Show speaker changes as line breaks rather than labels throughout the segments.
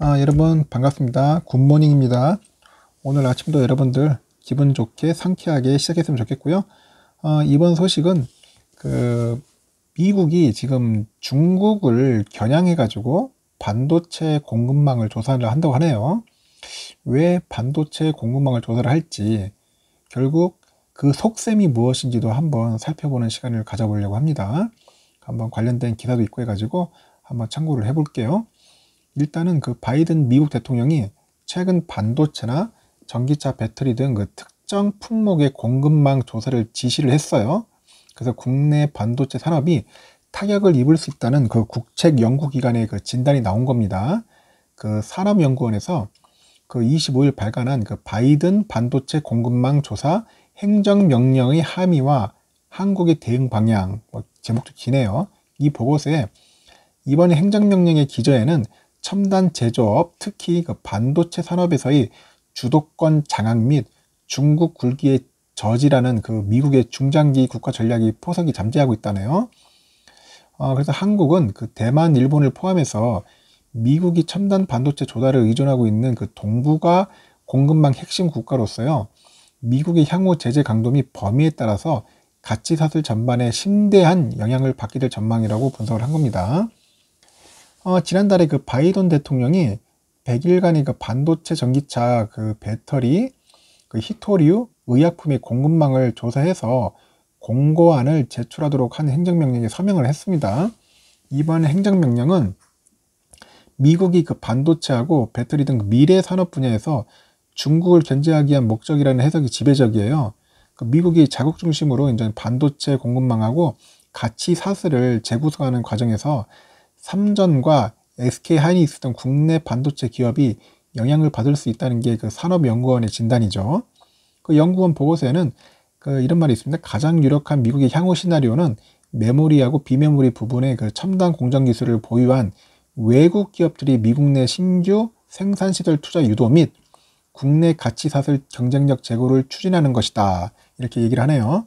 아, 여러분 반갑습니다. 굿모닝입니다. 오늘 아침도 여러분들 기분 좋게 상쾌하게 시작했으면 좋겠고요. 아, 이번 소식은 그 미국이 지금 중국을 겨냥해 가지고 반도체 공급망을 조사를 한다고 하네요. 왜 반도체 공급망을 조사를 할지 결국 그 속셈이 무엇인지도 한번 살펴보는 시간을 가져보려고 합니다. 한번 관련된 기사도 있고 해가지고 한번 참고를 해볼게요. 일단은 그 바이든 미국 대통령이 최근 반도체나 전기차 배터리 등 그 특정 품목의 공급망 조사를 지시를 했어요. 그래서 국내 반도체 산업이 타격을 입을 수 있다는 그 국책 연구기관의 그 진단이 나온 겁니다. 그 산업연구원에서 그 25일 발간한 그 바이든 반도체 공급망 조사 행정명령의 함의와 한국의 대응 방향, 뭐 제목도 기네요. 이 보고서에 이번 행정명령의 기저에는 첨단 제조업, 특히 그 반도체 산업에서의 주도권 장악 및 중국 굴기의 저지라는 그 미국의 중장기 국가 전략이 포석이 잠재하고 있다네요. 어, 그래서 한국은 그 대만, 일본을 포함해서 미국이 첨단 반도체 조달을 의존하고 있는 그 동북아 공급망 핵심 국가로서요. 미국의 향후 제재 강도 및 범위에 따라서 가치 사슬 전반에 심대한 영향을 받게 될 전망이라고 분석을 한 겁니다. 어, 지난달에 그 바이든 대통령이 100일간의 그 반도체 전기차 그 배터리, 그 히토류 의약품의 공급망을 조사해서 공고안을 제출하도록 한 행정명령에 서명을 했습니다. 이번 행정명령은 미국이 그 반도체하고 배터리 등 미래 산업 분야에서 중국을 견제하기 위한 목적이라는 해석이 지배적이에요. 그 미국이 자국 중심으로 이제 반도체 공급망하고 가치 사슬을 재구성하는 과정에서 삼전과 SK 하이닉스 등 국내 반도체 기업이 영향을 받을 수 있다는 게 그 산업연구원의 진단이죠. 그 연구원 보고서에는 그 이런 말이 있습니다. 가장 유력한 미국의 향후 시나리오는 메모리하고 비메모리 부분의 그 첨단 공정 기술을 보유한 외국 기업들이 미국 내 신규 생산 시설 투자 유도 및 국내 가치 사슬 경쟁력 제고를 추진하는 것이다. 이렇게 얘기를 하네요.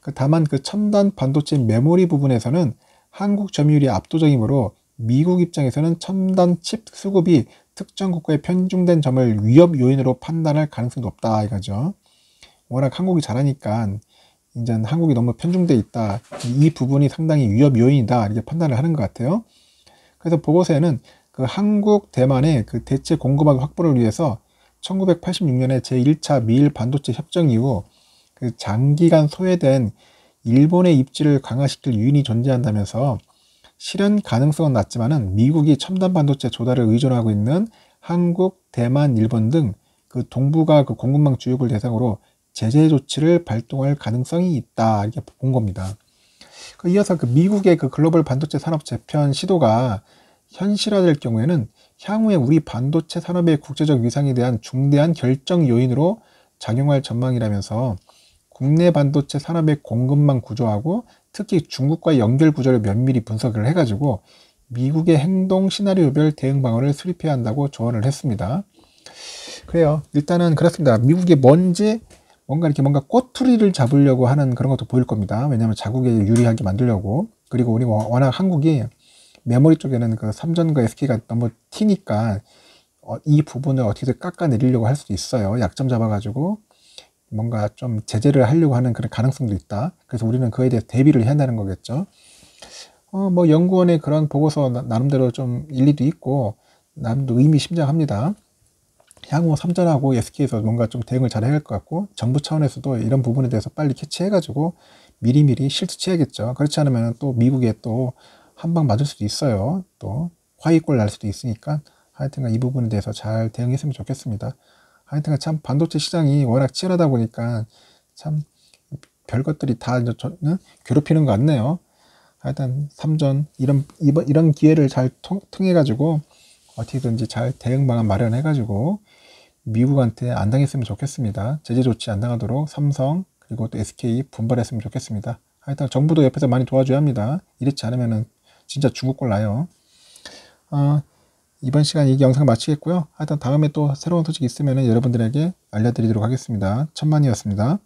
그 다만 그 첨단 반도체 메모리 부분에서는 한국 점유율이 압도적이므로 미국 입장에서는 첨단 칩 수급이 특정 국가에 편중된 점을 위협 요인으로 판단할 가능성이 높다 이거죠. 워낙 한국이 잘하니까 이제 한국이 너무 편중돼 있다. 이 부분이 상당히 위협 요인이다. 이렇게 판단을 하는 것 같아요. 그래서 보고서에는 그 한국 대만의 그 대체 공급망 확보를 위해서 1986년에 제1차 미일 반도체 협정 이후 그 장기간 소외된 일본의 입지를 강화시킬 유인이 존재한다면서 실현 가능성은 낮지만은 미국이 첨단 반도체 조달을 의존하고 있는 한국, 대만, 일본 등 그 동북아 그 공급망 주역을 대상으로 제재 조치를 발동할 가능성이 있다 이렇게 본 겁니다. 그 이어서 그 미국의 그 글로벌 반도체 산업 재편 시도가 현실화될 경우에는 향후에 우리 반도체 산업의 국제적 위상에 대한 중대한 결정 요인으로 작용할 전망이라면서 국내 반도체 산업의 공급망 구조하고 특히 중국과의 연결 구조를 면밀히 분석을 해가지고 미국의 행동 시나리오별 대응 방안을 수립해야 한다고 조언을 했습니다. 그래요. 일단은 그렇습니다. 미국이 뭔지 뭔가 이렇게 뭔가 꼬투리를 잡으려고 하는 그런 것도 보일 겁니다. 왜냐하면 자국에 유리하게 만들려고. 그리고 우리 워낙 한국이 메모리 쪽에는 그 삼전과 SK가 너무 튀니까 어, 이 부분을 어떻게든 깎아내리려고 할 수도 있어요. 약점 잡아가지고 뭔가 좀 제재를 하려고 하는 그런 가능성도 있다. 그래서 우리는 그에 대해서 대비를 해야 되는 거겠죠. 어, 뭐 연구원의 그런 보고서 나, 름대로좀 일리도 있고 나름도 의미심장합니다. 향후 삼전하고 SK에서 뭔가 좀 대응을 잘 해야 할 것 같고 정부 차원에서도 이런 부분에 대해서 빨리 캐치해가지고 미리미리 실수 취해야겠죠. 그렇지 않으면 또 미국에 또한방 맞을 수도 있어요. 또 화이골 날 수도 있으니까 하여튼간 이 부분에 대해서 잘 대응했으면 좋겠습니다. 하여튼참 반도체 시장이 워낙 치열하다 보니까 참 별것들이 다 저는 괴롭히는 것 같네요. 하여튼 삼전 이런 이번 이런 기회를 잘 통, 통해 가지고 어떻게든지 잘 대응 방안 마련해 가지고 미국한테 안 당했으면 좋겠습니다. 제재 조치 안 당하도록 삼성 그리고 또 SK 분발했으면 좋겠습니다. 하여튼 정부도 옆에서 많이 도와줘야 합니다. 이렇지 않으면은 진짜 중국골 나요. 어, 이번 시간 이 영상 마치겠고요. 하여튼 다음에 또 새로운 소식 있으면 여러분들에게 알려드리도록 하겠습니다. 천만이었습니다.